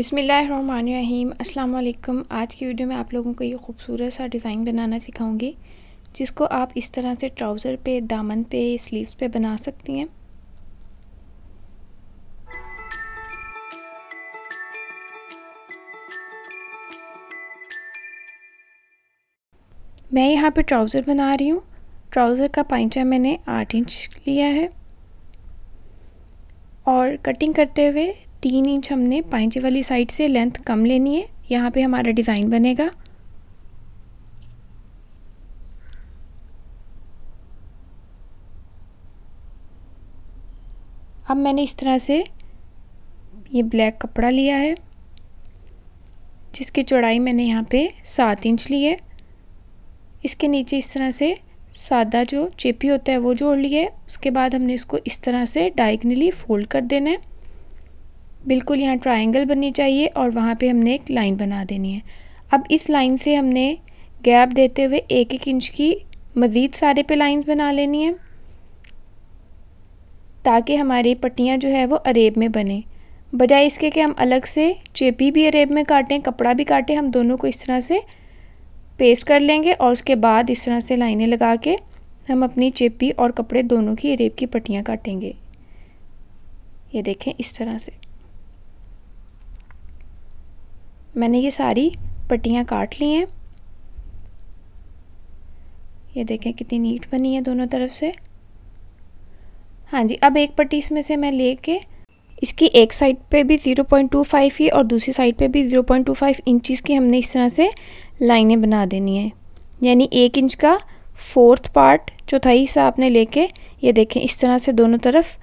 बिसमीम् अल्लाम आज की वीडियो में आप लोगों को ये खूबसूरत सा डिज़ाइन बनाना सिखाऊंगी जिसको आप इस तरह से ट्राउज़र पे दामन पे स्लीव्स पे बना सकती हैं मैं यहाँ पे ट्राउज़र बना रही हूँ ट्राउज़र का पाइचा मैंने आठ इंच लिया है और कटिंग करते हुए तीन इंच हमने पाइंचे वाली साइड से लेंथ कम लेनी है यहाँ पे हमारा डिज़ाइन बनेगा अब मैंने इस तरह से ये ब्लैक कपड़ा लिया है जिसकी चौड़ाई मैंने यहाँ पे सात इंच ली है इसके नीचे इस तरह से सादा जो चेपी होता है वो जोड़ लिया है उसके बाद हमने इसको इस तरह से डाइगनली फोल्ड कर देना है बिल्कुल यहाँ ट्रायंगल बननी चाहिए और वहाँ पे हमने एक लाइन बना देनी है अब इस लाइन से हमने गैप देते हुए एक एक इंच की मज़ीद सारे पे लाइंस बना लेनी है ताकि हमारी पट्टियाँ जो है वो अरेब में बने बजाय इसके कि हम अलग से चेपी भी अरेब में काटें कपड़ा भी काटें हम दोनों को इस तरह से पेस्ट कर लेंगे और उसके बाद इस तरह से लाइनें लगा के हम अपनी चेपी और कपड़े दोनों की अरेब की पट्टियाँ काटेंगे ये देखें इस तरह से मैंने ये सारी पट्टियाँ काट ली हैं ये देखें कितनी नीट बनी है दोनों तरफ से हाँ जी अब एक पट्टी इसमें से मैं ले कर इसकी एक साइड पे भी 0.25 ही और दूसरी साइड पे भी 0.25 इंचेस की हमने इस तरह से लाइनें बना देनी है यानी एक इंच का फोर्थ पार्ट चौथाई हिस्सा आपने लेके ये देखें इस तरह से दोनों तरफ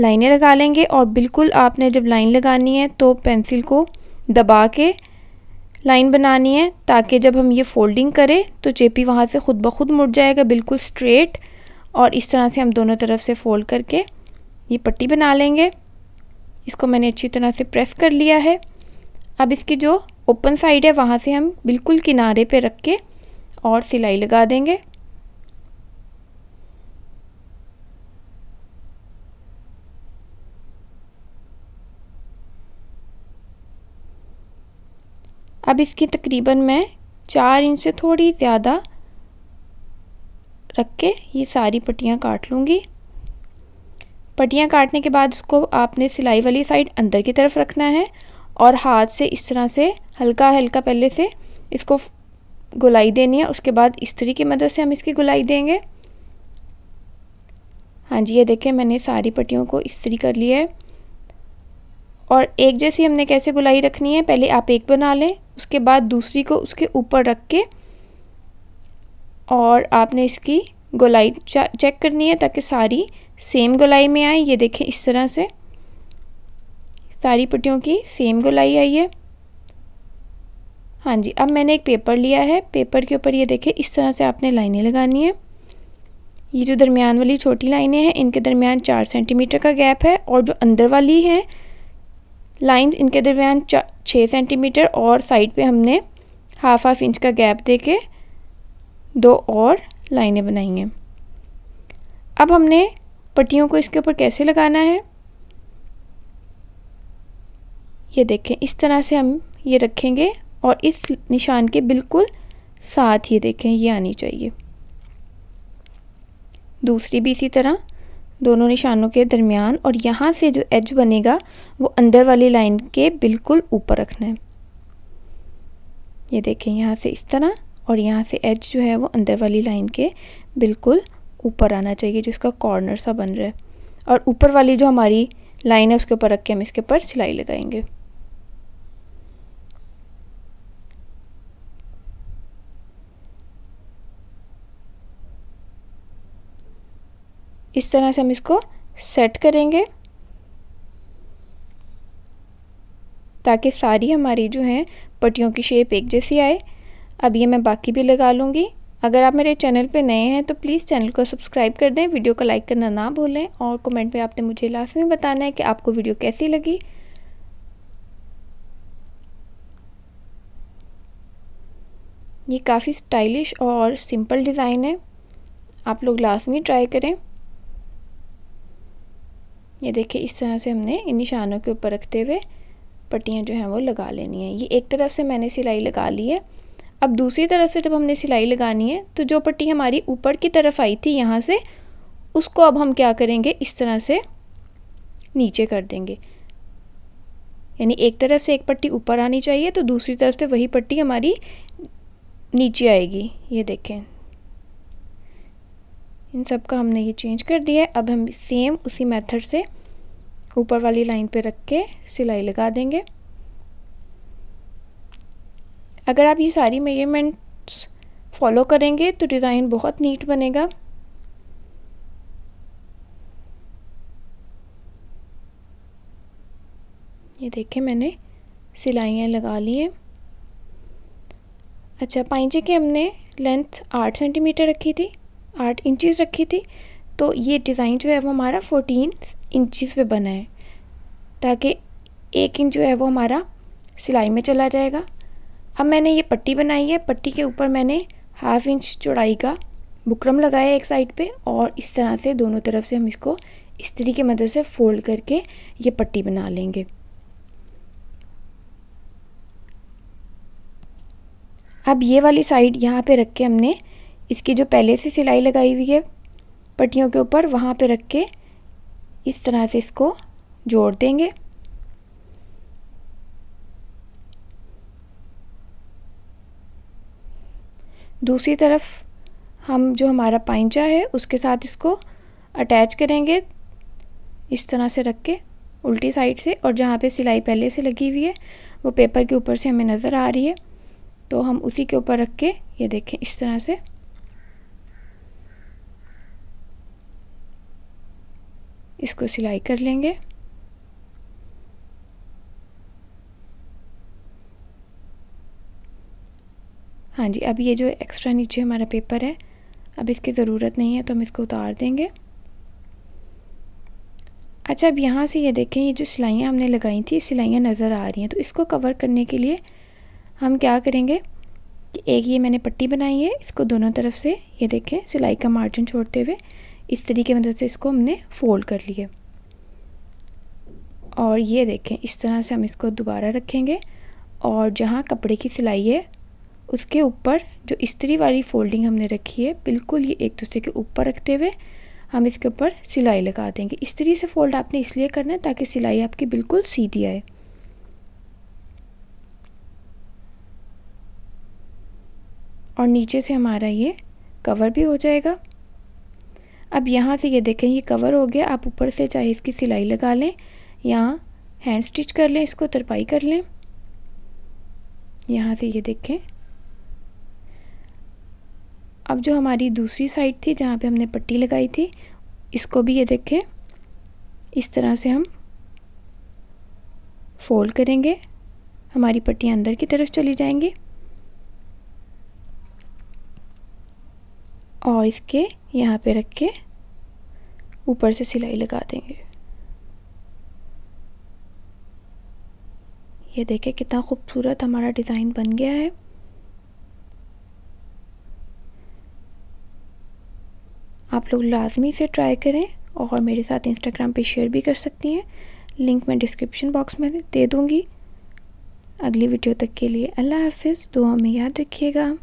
लाइनें लगा लेंगे और बिल्कुल आपने जब लाइन लगानी है तो पेंसिल को दबा के लाइन बनानी है ताकि जब हम ये फोल्डिंग करें तो चेपी वहाँ से ख़ुद ब खुद मुड़ जाएगा बिल्कुल स्ट्रेट और इस तरह से हम दोनों तरफ से फ़ोल्ड करके ये पट्टी बना लेंगे इसको मैंने अच्छी तरह से प्रेस कर लिया है अब इसकी जो ओपन साइड है वहाँ से हम बिल्कुल किनारे पे रख के और सिलाई लगा देंगे अब इसकी तकरीबन मैं चार इंच से थोड़ी ज़्यादा रख के ये सारी पट्टियाँ काट लूँगी पट्टियाँ काटने के बाद उसको आपने सिलाई वाली साइड अंदर की तरफ रखना है और हाथ से इस तरह से हल्का हल्का पहले से इसको गुलाई देनी है उसके बाद इस्त्री की मदद से हम इसकी गुलाई देंगे हाँ जी ये देखें मैंने सारी पट्टियों को इस्त्री कर लिया है और एक जैसी हमने कैसे गुलाई रखनी है पहले आप एक बना लें उसके बाद दूसरी को उसके ऊपर रख के और आपने इसकी गोलाई चेक करनी है ताकि सारी सेम गोलाई में आए ये देखें इस तरह से सारी पट्टियों की सेम गोलाई आई है हाँ जी अब मैंने एक पेपर लिया है पेपर के ऊपर ये देखें इस तरह से आपने लाइनें लगानी है ये जो दरमियान वाली छोटी लाइनें हैं इनके दरमियान चार सेंटीमीटर का गैप है और जो अंदर वाली हैं लाइन इनके दरमियान छः सेंटीमीटर और साइड पे हमने हाफ हाफ इंच का गैप देके दो और लाइनें बनाई हैं अब हमने पट्टियों को इसके ऊपर कैसे लगाना है ये देखें इस तरह से हम ये रखेंगे और इस निशान के बिल्कुल साथ ही देखें ये आनी चाहिए दूसरी भी इसी तरह दोनों निशानों के दरमियान और यहाँ से जो एज बनेगा वो अंदर वाली लाइन के बिल्कुल ऊपर रखना है ये देखें यहाँ से इस तरह और यहाँ से एज जो है वो अंदर वाली लाइन के बिल्कुल ऊपर आना चाहिए जो इसका कॉर्नर सा बन रहा है और ऊपर वाली जो हमारी लाइन है उसके ऊपर रख के हम इसके ऊपर सिलाई लगाएंगे इस तरह से हम इसको सेट करेंगे ताकि सारी हमारी जो हैं पट्टियों की शेप एक जैसी आए अब ये मैं बाकी भी लगा लूँगी अगर आप मेरे चैनल पे नए हैं तो प्लीज़ चैनल को सब्सक्राइब कर दें वीडियो को लाइक करना ना भूलें और कमेंट में आपने मुझे लास्ट में बताना है कि आपको वीडियो कैसी लगी ये काफ़ी स्टाइलिश और सिंपल डिज़ाइन है आप लोग लाजमी ट्राई करें ये देखिए इस तरह से हमने इन निशानों के ऊपर रखते हुए पट्टियाँ जो हैं वो लगा लेनी है ये एक तरफ से मैंने सिलाई लगा ली है अब दूसरी तरफ से जब हमने सिलाई लगानी है तो जो पट्टी हमारी ऊपर की तरफ आई थी यहाँ से उसको अब हम क्या करेंगे इस तरह से नीचे कर देंगे यानी एक तरफ से एक पट्टी ऊपर आनी चाहिए तो दूसरी तरफ से वही पट्टी हमारी नीचे आएगी ये देखें इन सब का हमने ये चेंज कर दिया अब हम सेम उसी मेथड से ऊपर वाली लाइन पे रख के सिलाई लगा देंगे अगर आप ये सारी मेजरमेंट्स फॉलो करेंगे तो डिज़ाइन बहुत नीट बनेगा ये देखें मैंने सिलाइयाँ लगा ली हैं अच्छा पाइचे की हमने लेंथ आठ सेंटीमीटर रखी थी आठ इंचज़ रखी थी तो ये डिज़ाइन जो है वो हमारा फोर्टीन इंचज़ पे बना है ताकि एक इंच जो है वो हमारा सिलाई में चला जाएगा अब मैंने ये पट्टी बनाई है पट्टी के ऊपर मैंने हाफ़ इंच चौड़ाई का बुकरम लगाया एक साइड पे और इस तरह से दोनों तरफ से हम इसको इस्त्री की मदद से फोल्ड करके ये पट्टी बना लेंगे अब ये वाली साइड यहाँ पे रख के हमने इसकी जो पहले से सिलाई लगाई हुई है पट्टियों के ऊपर वहाँ पे रख के इस तरह से इसको जोड़ देंगे दूसरी तरफ हम जो हमारा पाइंचा है उसके साथ इसको अटैच करेंगे इस तरह से रख के उल्टी साइड से और जहाँ पे सिलाई पहले से लगी हुई है वो पेपर के ऊपर से हमें नज़र आ रही है तो हम उसी के ऊपर रख के ये देखें इस तरह से इसको सिलाई कर लेंगे हाँ जी अब ये जो एक्स्ट्रा नीचे हमारा पेपर है अब इसकी ज़रूरत नहीं है तो हम इसको उतार देंगे अच्छा अब यहाँ से ये देखें ये जो सिलाइयाँ हमने लगाई थी सिलाइयाँ नज़र आ रही हैं तो इसको कवर करने के लिए हम क्या करेंगे कि एक ये मैंने पट्टी बनाई है इसको दोनों तरफ से ये देखें सिलाई का मार्जिन छोड़ते हुए इस तरीके मदद से इसको हमने फोल्ड कर लिया और ये देखें इस तरह से हम इसको दोबारा रखेंगे और जहाँ कपड़े की सिलाई है उसके ऊपर जो इस्त्री वाली फोल्डिंग हमने रखी है बिल्कुल ये एक दूसरे के ऊपर रखते हुए हम इसके ऊपर सिलाई लगा देंगे इस्त्री से फोल्ड आपने इसलिए करना है ताकि सिलाई आपकी बिल्कुल सीधी आए और नीचे से हमारा ये कवर भी हो जाएगा अब यहाँ से ये देखें ये कवर हो गया आप ऊपर से चाहे इसकी सिलाई लगा लें या हैंड स्टिच कर लें इसको तरपाई कर लें यहाँ से ये देखें अब जो हमारी दूसरी साइड थी जहाँ पे हमने पट्टी लगाई थी इसको भी ये देखें इस तरह से हम फोल्ड करेंगे हमारी पट्टियाँ अंदर की तरफ चली जाएंगी और इसके यहाँ पे रख के ऊपर से सिलाई लगा देंगे ये देखें कितना खूबसूरत हमारा डिज़ाइन बन गया है आप लोग लाजमी से ट्राई करें और मेरे साथ इंस्टाग्राम पे शेयर भी कर सकती हैं लिंक मैं डिस्क्रिप्शन बॉक्स में दे दूँगी अगली वीडियो तक के लिए अल्लाह हाफिज़ दुआ में याद रखिएगा